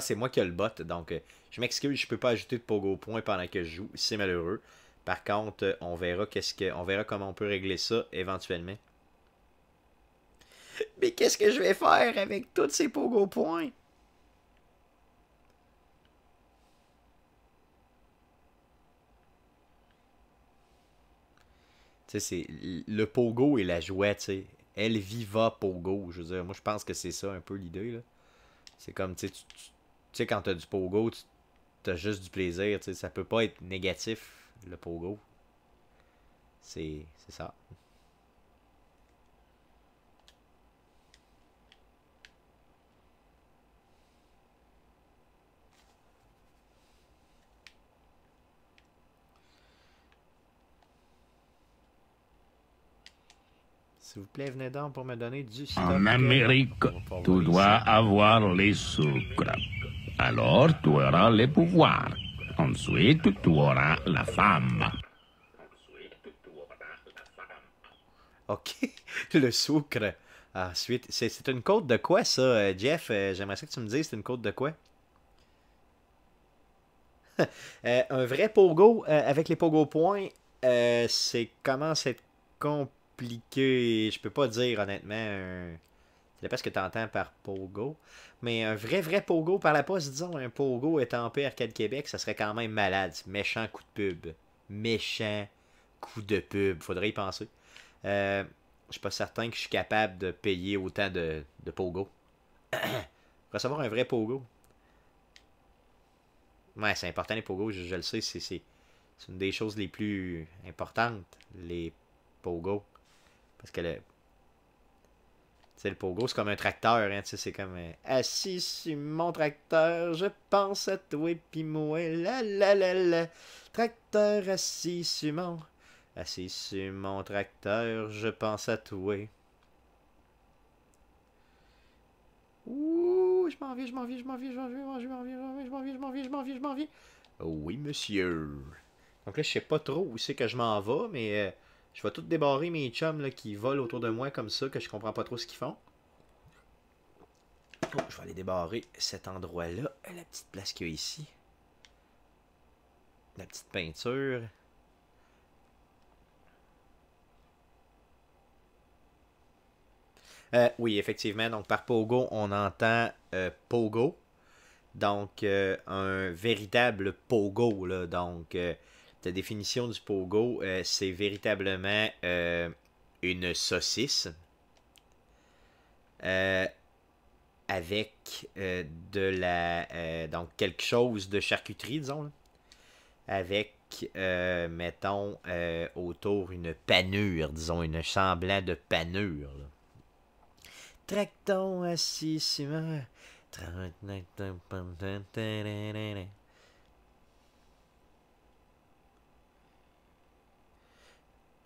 c'est moi qui ai le bot, donc je m'excuse, je ne peux pas ajouter de pogo points pendant que je joue, c'est malheureux. Par contre, euh, on verra qu'est-ce que, on verra comment on peut régler ça éventuellement. Mais qu'est-ce que je vais faire avec tous ces pogo points? c'est le pogo et la joie, tu Elle viva pogo, je Moi, je pense que c'est ça un peu l'idée, là. C'est comme, tu sais, quand t'as du pogo, as juste du plaisir, tu sais. Ça peut pas être négatif le pogo. C'est ça. S'il vous plaît, venez donc pour me donner du sucre En Amérique, tu dois avoir les sucres. Alors tu auras les pouvoirs. Ensuite, tu auras la femme. OK, le sucre. Ensuite, c'est une côte de quoi ça, euh, Jeff? Euh, j'aimerais ça que tu me dises, c'est une côte de quoi? Euh, un vrai pogo avec les pogo points, c'est comment c'est compliqué. Je peux pas dire honnêtement pas ce que tu entends par pogo. Mais un vrai, vrai pogo par la poste, disons, un pogo étant PRK de Québec, ça serait quand même malade. Méchant coup de pub. Méchant coup de pub. Faudrait y penser. Euh, je suis pas certain que je suis capable de payer autant de, pogo. Recevoir un vrai pogo. Ouais, c'est important les pogos, je, le sais, c'est une des choses les plus importantes, les pogo, Parce que le T'sais, le pogo, c'est comme un tracteur, hein, c'est comme un. assis sur mon tracteur, je pense à toi et puis moi, la la la la. Tracteur assis sur mon, assis sur mon tracteur, je pense à toi. Ouh, je m'en vais, je m'en vais, je m'en vais, je m'en vais, je m'en vais, je m'en vais, je m'en vais, je m'en vais, je m'en vais. Oui, monsieur. Donc là, je sais pas trop où c'est que je m'en vais, mais je vais tout débarrer mes chums là, qui volent autour de moi comme ça, que je comprends pas trop ce qu'ils font. Oh, je vais aller débarrer cet endroit-là, la petite place qu'il y a ici. La petite peinture. Euh, oui, effectivement, donc par Pogo, on entend euh, Pogo. Donc, euh, un véritable Pogo, là, donc la définition du pogo, euh, c'est véritablement euh, une saucisse euh, avec de la. donc, quelque chose de charcuterie, disons. Avec, mettons, autour une panure, disons, une semblant de panure. Tracton assis,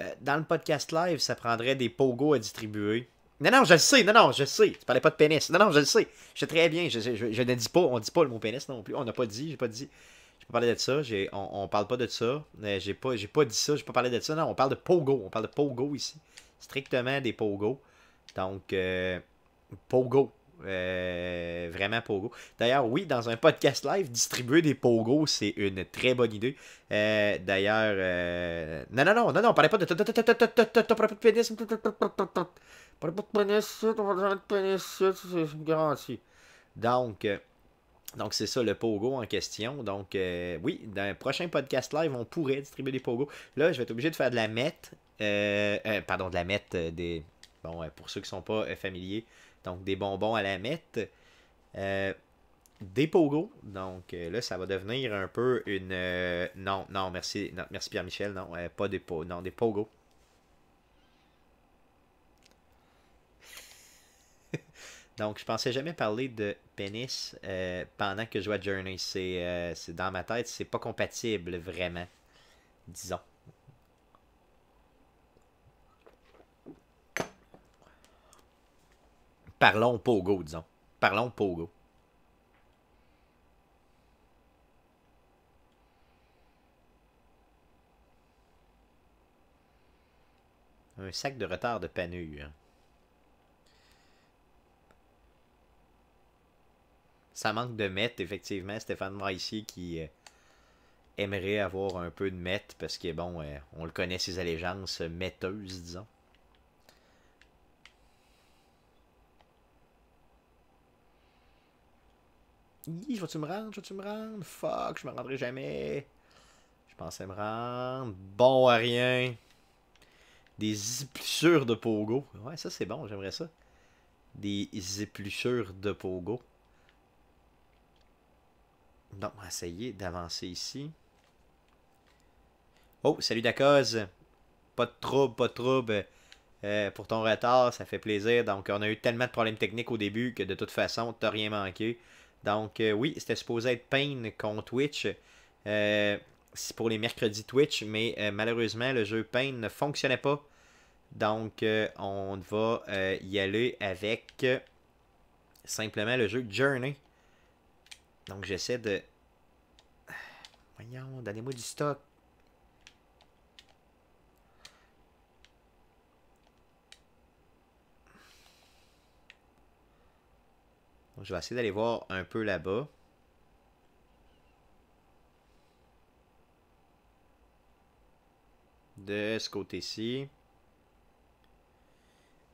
Euh, dans le podcast live, ça prendrait des pogo à distribuer. Non, non, je le sais, non, non, je le sais. Tu parlais pas de pénis. Non, non, je le sais. Je sais très bien. Je, ne dis pas, on dit pas le mot pénis non plus. On n'a pas dit, j'ai pas dit. J'ai pas parlé de ça. on, on parle pas de ça. J'ai pas, j'ai pas dit ça, j'ai pas parlé de ça. Non, on parle de pogo. On parle de pogo ici. Strictement des euh, pogo. Donc, pogo vraiment Pogo. D'ailleurs, oui, dans un podcast live, distribuer des Pogo, c'est une très bonne idée. D'ailleurs, non, non, non, non, non, on parlait pas de. pénis. parlait pas de pénis, on de pénis, c'est garanti. Donc. Donc, c'est ça le pogo en question. Donc, oui, dans un prochain podcast live, on pourrait distribuer des pogo Là, je vais être obligé de faire de la mette. pardon, de la mette des. Bon, pour ceux qui ne sont pas familiers, donc des bonbons à la mettre. Euh, des pogo, donc euh, là ça va devenir un peu une euh, non non merci merci Pierre Michel non pas des pogo. non des pogos. donc je pensais jamais parler de pénis pendant que je vois à Journey, c'est dans ma tête c'est pas compatible vraiment disons. Parlons Pogo, disons. Parlons Pogo. Un sac de retard de panure. Hein. Ça manque de mètres, effectivement. Stéphane ici qui euh, aimerait avoir un peu de mètres parce que, bon, euh, on le connaît, ses allégeances euh, metteuses, disons. je vais-tu me rendre? Je vais-tu me rendre? Fuck, je me rendrai jamais. Je pensais me rendre. Bon à rien. Des épluchures de pogo. Ouais, ça c'est bon, j'aimerais ça. Des épluchures de pogo. Donc, on va essayer d'avancer ici. Oh, salut Dakoz! Pas de trouble, pas de trouble. Euh, pour ton retard, ça fait plaisir. Donc, on a eu tellement de problèmes techniques au début que de toute façon, t'as rien manqué. Donc, euh, oui, c'était supposé être Pain contre Twitch euh, C'est pour les mercredis Twitch, mais euh, malheureusement, le jeu Pain ne fonctionnait pas. Donc, on va y aller avec simplement le jeu Journey. Donc, j'essaie de. Voyons, donnez-moi du stock. Je vais essayer d'aller voir un peu là-bas. De ce côté-ci.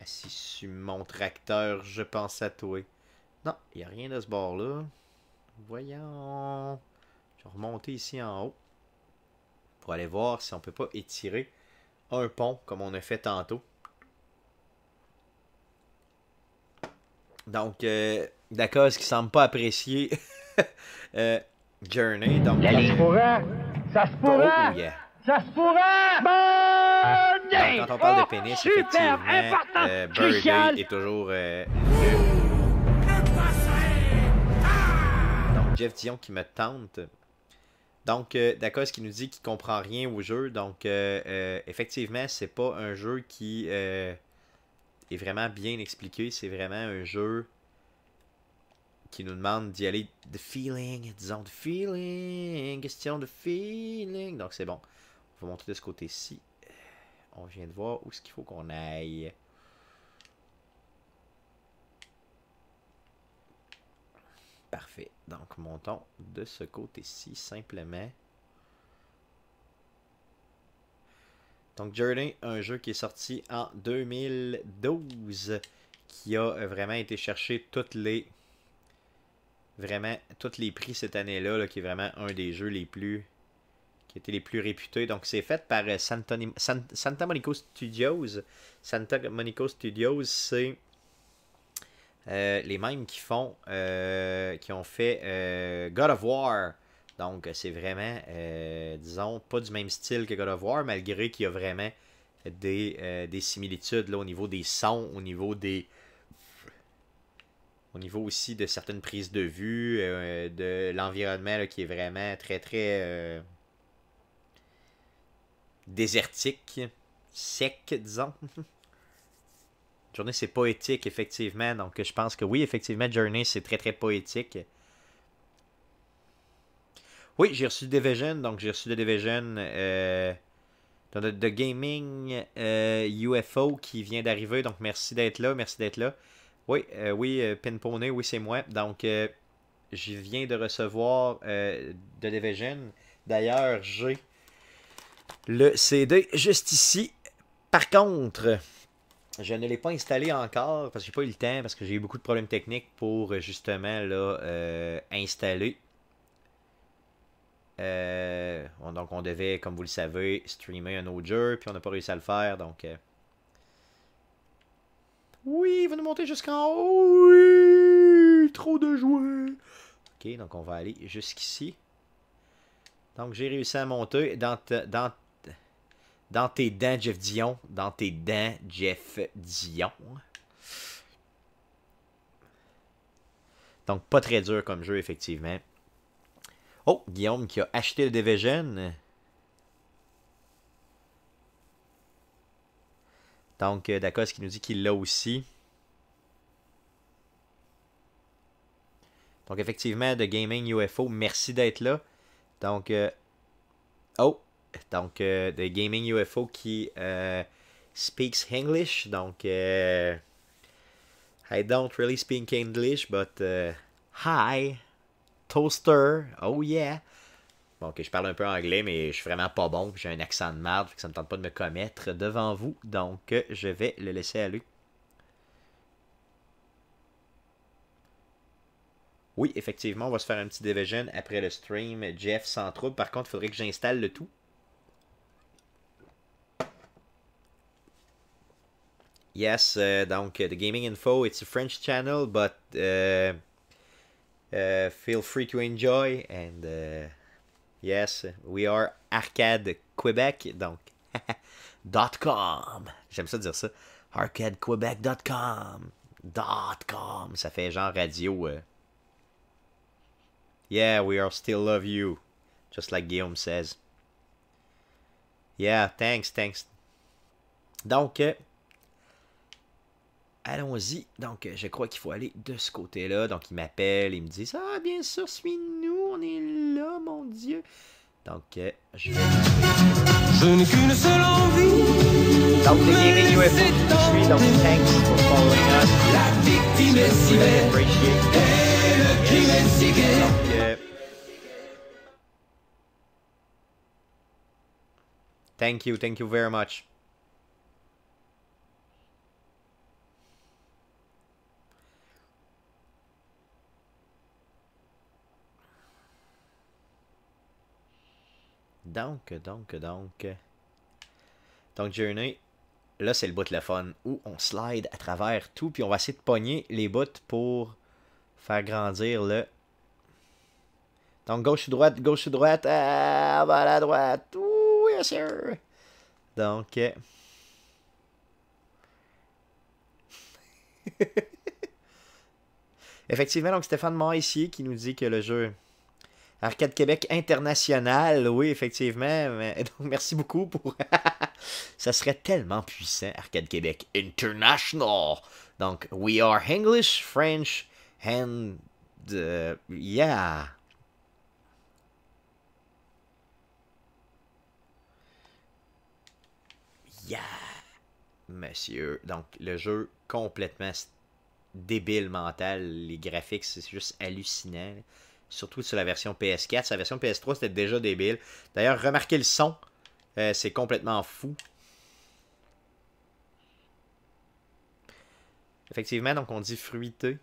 Assis sur mon tracteur, je pense à toi. Non, il n'y a rien de ce bord-là. Voyons. Je vais remonter ici en haut. Pour aller voir si on ne peut pas étirer un pont comme on a fait tantôt. Donc, euh, D'accord, ce qui semble pas apprécier euh, Journey. Donc, ça se pourra! Ça se oh, pourra! Ça se quand on parle de oh, pénis, effectivement, important. Euh, est toujours... Euh, donc, Jeff Dion qui me tente. Donc, euh, d'accord, ce qui nous dit qu'il comprend rien au jeu. Donc, euh, euh, effectivement, c'est pas un jeu qui euh, est vraiment bien expliqué. C'est vraiment un jeu qui nous demande d'y aller de feeling, disons de feeling, question de feeling. Donc c'est bon. On va monter de ce côté-ci. Euh, on vient de voir où est-ce qu'il faut qu'on aille. Parfait. Donc montons de ce côté-ci simplement. Donc Journey, un jeu qui est sorti en 2012 qui a vraiment été cherché toutes les vraiment tous les prix cette année-là, là, qui est vraiment un des jeux les plus qui étaient les plus réputés. Donc c'est fait par euh, Santa, Monica Studios. Santa Monica Studios, c'est euh, les mêmes qui font euh, qui ont fait God of War. Donc c'est vraiment, disons, pas du même style que God of War, malgré qu'il y a vraiment des, similitudes au niveau des sons, au niveau des, au niveau aussi de certaines prises de vue, euh, de l'environnement qui est vraiment très très euh, désertique, sec, disons. journée c'est poétique, effectivement. Donc, je pense que oui, effectivement, Journey, c'est très très poétique. Oui, j'ai reçu Division, donc j'ai reçu le Division. Euh, de, Gaming UFO qui vient d'arriver, donc merci d'être là, merci d'être là. Oui, euh, oui, euh, oui, c'est moi. Donc, euh, je j'y viens de recevoir de Devgen. D'ailleurs, j'ai le CD juste ici. Par contre, je ne l'ai pas installé encore parce que j'ai pas eu le temps, parce que j'ai eu beaucoup de problèmes techniques pour justement là, installer. donc, on devait, comme vous le savez, streamer un autre jeu, puis on n'a pas réussi à le faire. Donc, oui, vous nous montez jusqu'en haut. Oui, trop de jouets. OK, donc on va aller jusqu'ici. Donc j'ai réussi à monter dans, dans tes dents, Jeff Dion. Dans tes dents, Jeff Dion. Donc pas très dur comme jeu, effectivement. Oh, Guillaume qui a acheté le Division. Donc, euh, ce qui nous dit qu'il l'a aussi. Donc, effectivement, de Gaming UFO, merci d'être là. Donc, euh, oh, donc, euh, Gaming UFO qui speaks English. Donc, I don't really speak English, but uh, hi, Toaster, oh yeah. Bon, ok, je parle un peu anglais, mais je suis vraiment pas bon. J'ai un accent de marde, ça me tente pas de me commettre devant vous. Donc, je vais le laisser à lui. Oui, effectivement, on va se faire un petit Division après le stream. Jeff, sans trouble. Par contre, il faudrait que j'installe le tout. Yes, euh, donc, euh, the gaming info, it's a French channel, but euh, feel free to enjoy and... Yes, we are Arcade Québec, donc. J'aime ça dire ça. ArcadeQuebec.com. .com. Ça fait genre radio. Euh. Yeah, we are still love you. Just like Guillaume says. Yeah, thanks, thanks. Donc, euh, allons-y. Donc, euh, je crois qu'il faut aller de ce côté-là. Donc, ils m'appellent, ils me disent Ah, bien sûr, suis-nous, on est là, mon Dieu. Donc, euh, je vais. Je n'ai qu'une seule envie. Donc, les gaming UFO je suis, donc, thanks for following us. La victime est si belle. Et le crime est si gay. Euh, thank you, thank you very much. Donc, donc, donc. Donc, Journey, là, c'est le bout de la fun où on slide à travers tout, puis on va essayer de pogner les bouts pour faire grandir le. Donc, gauche ou droite, gauche ou droite, ah, à la droite. Oui, sûr. Donc. Euh. Effectivement, donc Stéphane Mont qui nous dit que le jeu Arcade Québec International, oui, effectivement. donc, merci beaucoup pour. ça serait tellement puissant, Arcade Québec International. Donc, we are English, French, and. Euh, yeah. Yeah! Monsieur. Donc, le jeu complètement débile mental. Les graphiques, c'est juste hallucinant surtout sur la version PS4. Sa version PS3, c'était déjà débile. D'ailleurs, remarquez le son. Euh, c'est complètement fou. Effectivement, donc on dit fruité.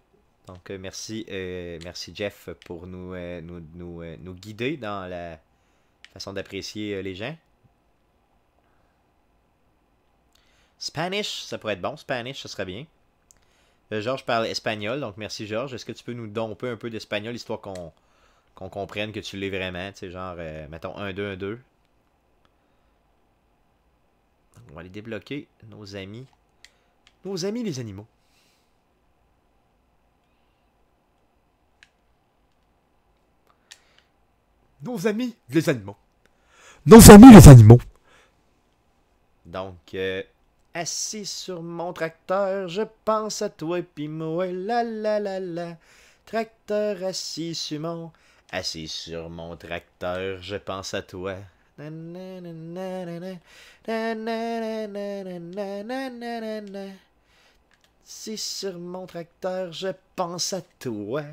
Donc euh, merci, euh, merci Jeff pour nous, nous, nous, guider dans la façon d'apprécier les gens. Spanish, ça pourrait être bon. Spanish, ça serait bien. Euh, Georges parle espagnol, donc merci Georges. Est-ce que tu peux nous domper un peu d'espagnol, histoire qu'on comprenne que tu l'es vraiment, tu sais, genre, euh, mettons 1-2-1-2. On va aller débloquer nos amis. Nos amis les animaux. Nos amis les animaux. Nos amis les animaux. Donc, euh, assis sur mon tracteur, je pense à toi pis moi, la la la la. Tracteur assis sur mon, assis sur mon tracteur, je pense à toi. Si sur mon tracteur, je pense à toi.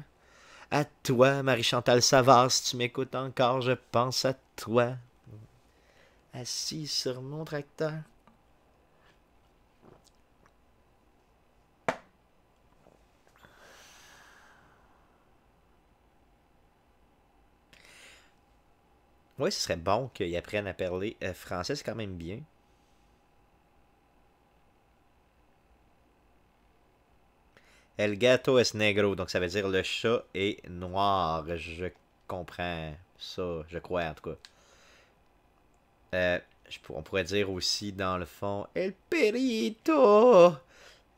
À toi, Marie-Chantal Savard, si tu m'écoutes encore, je pense à toi. Assis sur mon tracteur. Oui, ce serait bon qu'ils apprennent à parler euh, français, c'est quand même bien. El gato es negro, donc ça veut dire le chat est noir. Je comprends ça, je crois en tout cas. Euh, on pourrait dire aussi dans le fond El perito,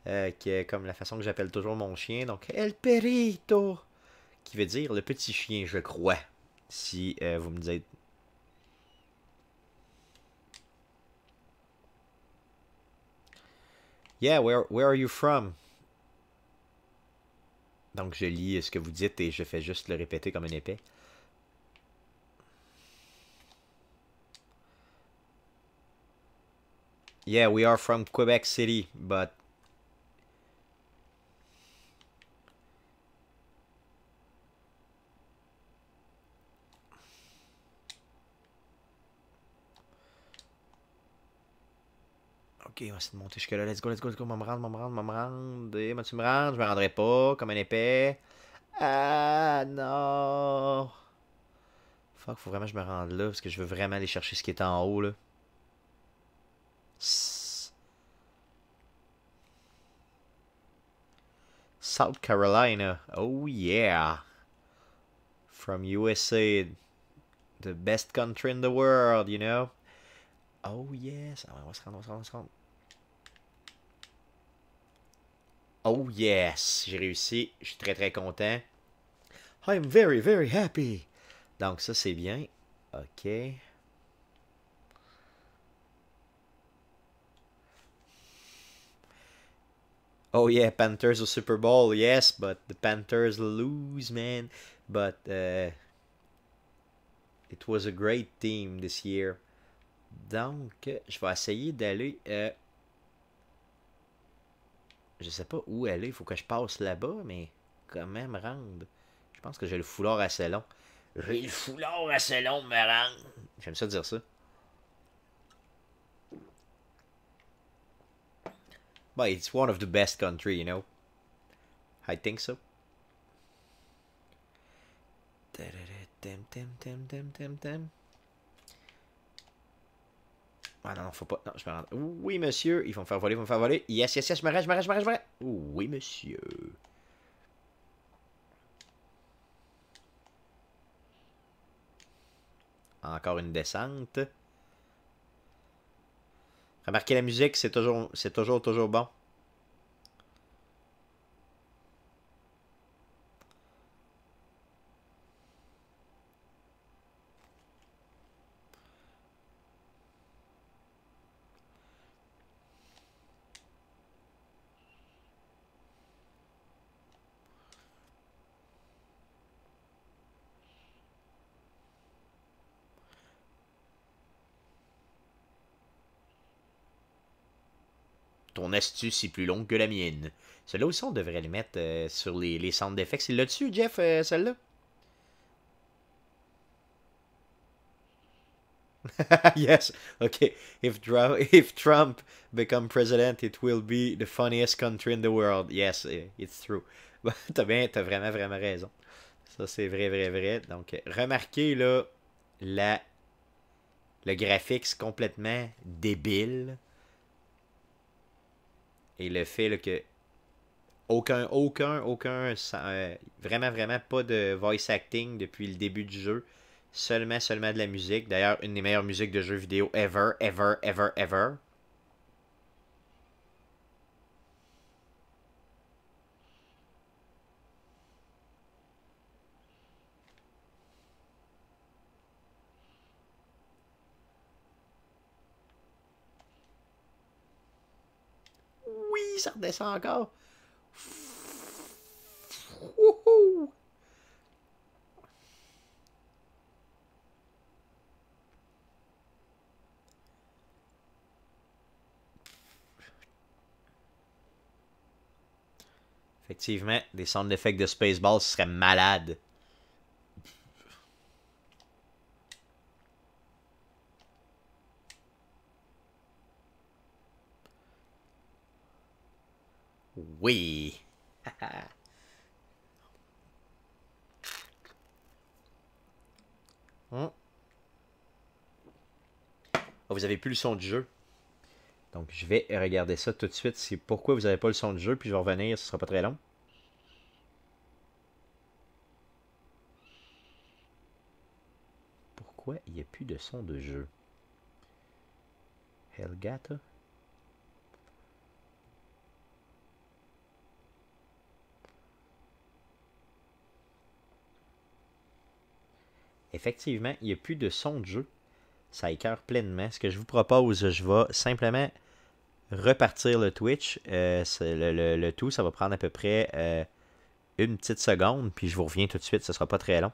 euh, qui est comme la façon que j'appelle toujours mon chien, donc El perito, qui veut dire le petit chien, je crois, si vous me dites Yeah, where, where are you from? Donc je lis euh, ce que vous dites et je fais juste le répéter comme une épée. Yeah, we are from Quebec City, but Ok, on va essayer de monter jusque-là. Let's go, let's go, let's go. On me rendre, on me rendre, me rendre. Et eh, moi, tu me rends, je me rendrai pas, comme un épais. Ah, non. Fuck, faut vraiment que je me rende là, parce que je veux vraiment aller chercher ce qui est en haut, là. South Carolina. Oh, yeah. From USA. The best country in the world, you know. Oh yes. Ah on va se rendre, on va se rendre, on va se rendre. Oh yes, j'ai réussi. Je suis très très content. I'm very very happy. Donc ça c'est bien. Ok. Oh yeah, Panthers au Super Bowl, yes, but the Panthers lose, man. But uh, it was a great team this year. Donc, je vais essayer d'aller euh, je sais pas où elle est. Il faut que je passe là-bas, mais comment me rendre? Je pense que j'ai le foulard assez long. J'ai le foulard assez long, me rendre. J'aime ça dire ça. But bah, it's one of the best country, you know. I think so. Ah non, non, faut pas. Non, je me rends. Oui, monsieur. Ils vont me faire voler, ils vont me faire voler. Yes, yes, yes, je m'arrête, je m'arrête, je m'arrête, je m'arrête. Oui, monsieur. Encore une descente. Remarquez la musique, c'est toujours, c'est toujours, toujours bon. astuce est plus longue que la mienne. Celui-là aussi, on devrait le mettre euh, sur les, les centres d'effets. C'est là-dessus, Jeff, euh, celle-là? yes. OK. If, Trump become president, it will be the funniest country in the world. Yes, eh, it's true. t'as bien, t'as vraiment, vraiment raison. Ça, c'est vrai, vrai, vrai. Donc, remarquez, là, la... le graphique, c'est complètement débile et le fait que aucun, aucun, aucun, euh, vraiment, vraiment pas de voice acting depuis le début du jeu. Seulement, seulement de la musique. D'ailleurs, une des meilleures musiques de jeux vidéo ever, ever, ever, ever. ça redescend encore. Effectivement, des centres d'effet de Spaceball ce serait Oui. oh, vous avez plus le son du jeu. Donc, je vais regarder ça tout de suite. C'est pourquoi vous n'avez pas le son du jeu, puis je vais revenir, ce sera pas très long. Pourquoi il n'y a plus de son de jeu? Helgata? effectivement, il n'y a plus de son de jeu. Ça écœure pleinement. Ce que je vous propose, je vais simplement repartir le Twitch. Euh, le, tout, ça va prendre à peu près euh, une petite seconde, puis je vous reviens tout de suite. Ce ne sera pas très long.